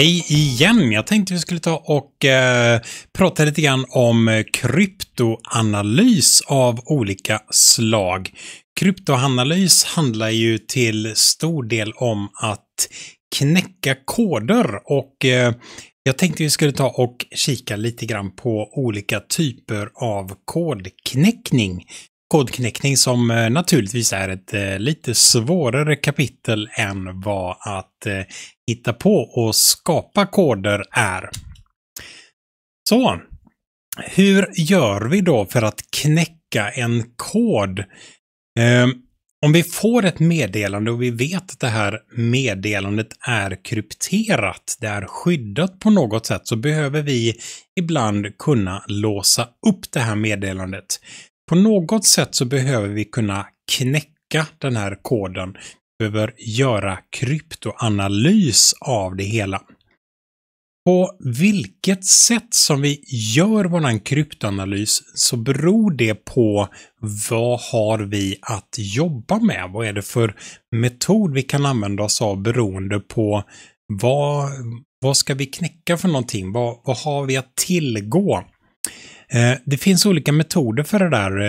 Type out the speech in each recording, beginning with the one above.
Hej igen! Jag tänkte vi skulle ta och eh, prata lite grann om eh, kryptoanalys av olika slag. Kryptoanalys handlar ju till stor del om att knäcka koder och eh, jag tänkte vi skulle ta och kika lite grann på olika typer av kodknäckning kodknäckning som eh, naturligtvis är ett eh, lite svårare kapitel än vad att eh, hitta på och skapa koder är. Så, hur gör vi då för att knäcka en kod? Om vi får ett meddelande och vi vet att det här meddelandet är krypterat, det är skyddat på något sätt, så behöver vi ibland kunna låsa upp det här meddelandet. På något sätt så behöver vi kunna knäcka den här koden. Vi behöver göra kryptoanalys av det hela. På vilket sätt som vi gör våran kryptoanalys så beror det på vad har vi att jobba med? Vad är det för metod vi kan använda oss av beroende på vad, vad ska vi knäcka för någonting? Vad, vad har vi att tillgå? Eh, det finns olika metoder för det där.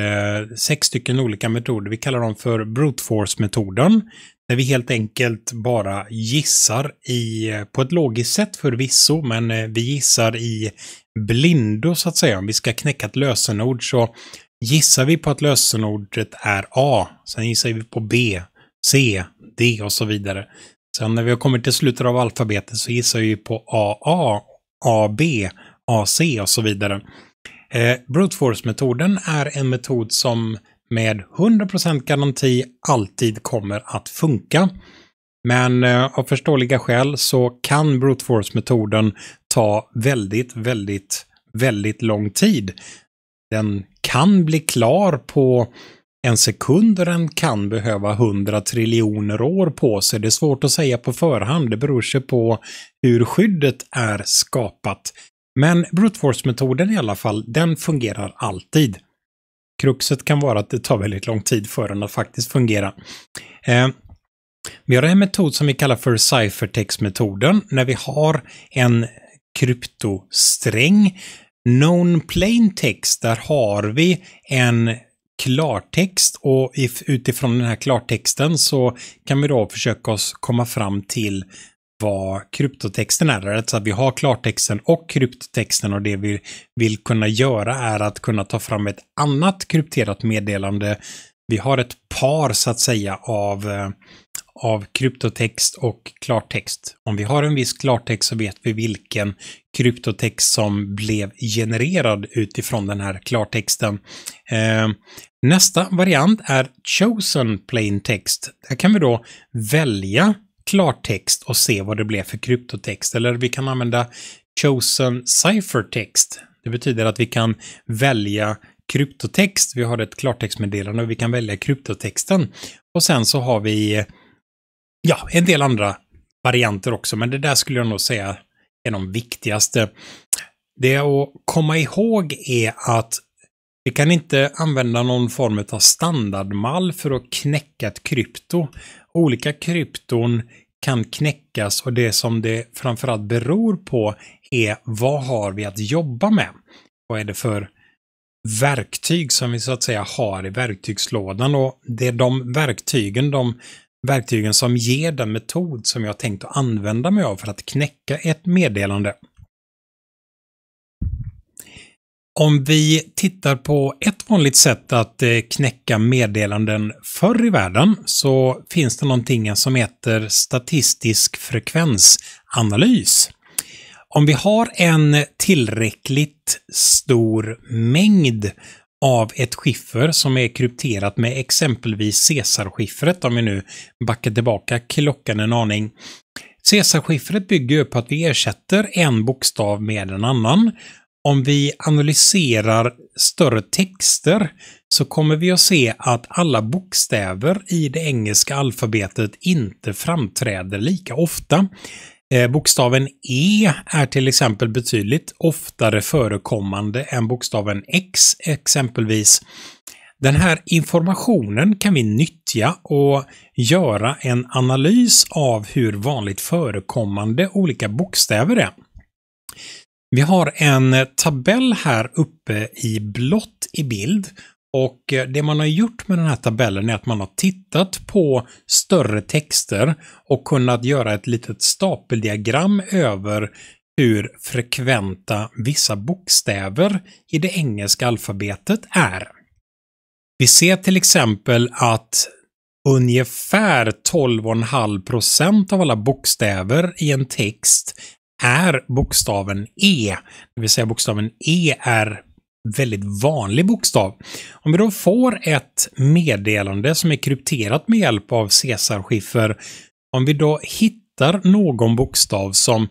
Eh, sex stycken olika metoder. Vi kallar dem för brute force-metoden. Där vi helt enkelt bara gissar i, eh, på ett logiskt sätt förvisso, men vi gissar i blindo så att säga. Om vi ska knäcka ett lösenord så gissar vi på att lösenordet är A. Sen gissar vi på B, C, D och så vidare. Sen när vi har kommit till slutet av alfabetet så gissar vi på AA, AB, AC och så vidare. Eh, brute force-metoden är en metod som med 100% garanti alltid kommer att funka. Men eh, av förståeliga skäl så kan brute force-metoden ta väldigt, väldigt, väldigt lång tid. Den kan bli klar på en sekund och den kan behöva 100 triljoner år på sig. Det är svårt att säga på förhand. Det beror sig på hur skyddet är skapat men brute force-metoden i alla fall, den fungerar alltid. Kruxet kan vara att det tar väldigt lång tid för den att faktiskt fungera. Eh, vi har en metod som vi kallar för ciphertext-metoden, när vi har en kryptosträng. Known plain text, där har vi en klartext och utifrån den här klartexten så kan vi då försöka oss komma fram till vad kryptotexten är. Så att vi har klartexten och kryptotexten och det vi vill kunna göra är att kunna ta fram ett annat krypterat meddelande. Vi har ett par så att säga av, eh, av kryptotext och klartext. Om vi har en viss klartext så vet vi vilken kryptotext som blev genererad utifrån den här klartexten. Eh, nästa variant är chosen plain text. Där kan vi då välja klartext och se vad det blev för kryptotext. Eller vi kan använda chosen ciphertext. Det betyder att vi kan välja kryptotext. Vi har ett klartextmeddelande och vi kan välja kryptotexten. Och sen så har vi ja, en del andra varianter också, men det där skulle jag nog säga är de viktigaste. Det att komma ihåg är att vi kan inte använda någon form av standardmall för att knäcka ett krypto. Olika krypton kan knäckas och det som det framförallt beror på är vad har vi att jobba med? Vad är det för verktyg som vi så att säga har i verktygslådan och det är de verktygen, de verktygen som ger den metod som jag tänkt att använda mig av för att knäcka ett meddelande. Om vi tittar på ett vanligt sätt att eh, knäcka meddelanden förr i världen så finns det någonting som heter statistisk frekvensanalys. Om vi har en tillräckligt stor mängd av ett skiffer som är krypterat med exempelvis Caesarskiffret, om vi nu backar tillbaka klockan en aning, Caesarskiffret bygger ju på att vi ersätter en bokstav med en annan om vi analyserar större texter så kommer vi att se att alla bokstäver i det engelska alfabetet inte framträder lika ofta. Eh, bokstaven E är till exempel betydligt oftare förekommande än bokstaven X exempelvis. Den här informationen kan vi nyttja och göra en analys av hur vanligt förekommande olika bokstäver är. Vi har en tabell här uppe i blått i bild och eh, det man har gjort med den här tabellen är att man har tittat på större texter och kunnat göra ett litet stapeldiagram över hur frekventa vissa bokstäver i det engelska alfabetet är. Vi ser till exempel att ungefär 12,5 av alla bokstäver i en text är bokstaven E. Det vill säga bokstaven E är väldigt vanlig bokstav. Om vi då får ett meddelande som är krypterat med hjälp av Caesarskiffer, om vi då hittar någon bokstav som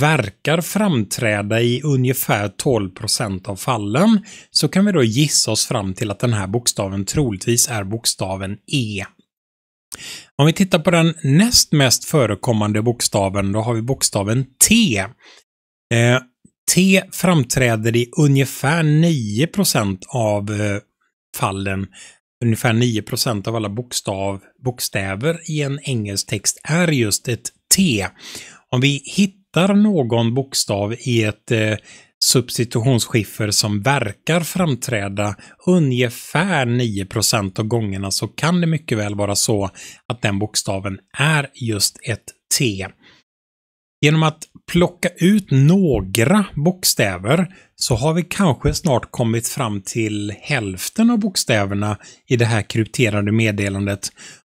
verkar framträda i ungefär 12 av fallen så kan vi då gissa oss fram till att den här bokstaven troligtvis är bokstaven E. Om vi tittar på den näst mest förekommande bokstaven, då har vi bokstaven T. Eh, T framträder i ungefär 9 av eh, fallen. Ungefär 9 av alla bokstav, bokstäver i en engelsk text är just ett T. Om vi hittar någon bokstav i ett eh, substitutionsskiffer som verkar framträda ungefär 9 av gångerna så kan det mycket väl vara så att den bokstaven är just ett T. Genom att plocka ut några bokstäver så har vi kanske snart kommit fram till hälften av bokstäverna i det här krypterade meddelandet.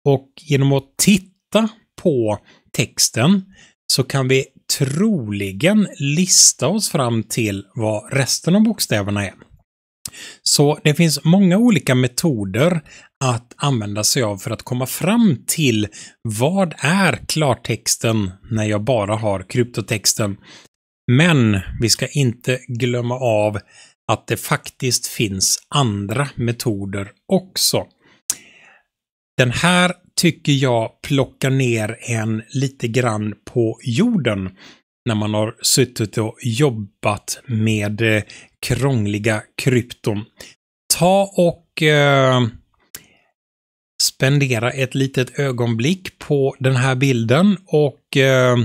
Och genom att titta på texten så kan vi troligen lista oss fram till vad resten av bokstäverna är. Så det finns många olika metoder att använda sig av för att komma fram till vad är klartexten när jag bara har kryptotexten. Men vi ska inte glömma av att det faktiskt finns andra metoder också. Den här tycker jag plockar ner en lite grann på jorden när man har suttit och jobbat med eh, krångliga krypton. Ta och eh, spendera ett litet ögonblick på den här bilden och eh,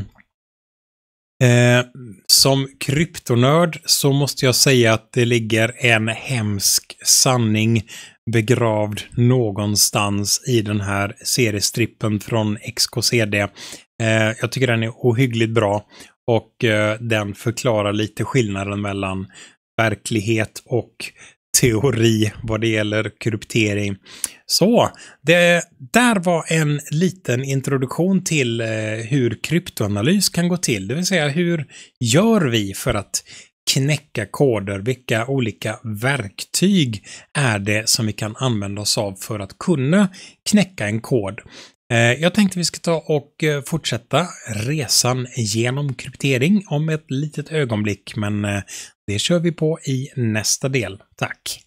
eh, som kryptonörd så måste jag säga att det ligger en hemsk sanning begravd någonstans i den här seriestrippen från XKCD. Eh, jag tycker den är ohyggligt bra och eh, den förklarar lite skillnaden mellan verklighet och teori vad det gäller kryptering. Så, det där var en liten introduktion till eh, hur kryptoanalys kan gå till, det vill säga hur gör vi för att knäcka koder? Vilka olika verktyg är det som vi kan använda oss av för att kunna knäcka en kod? Eh, jag tänkte vi ska ta och eh, fortsätta resan genom kryptering om ett litet ögonblick, men eh, det kör vi på i nästa del. Tack!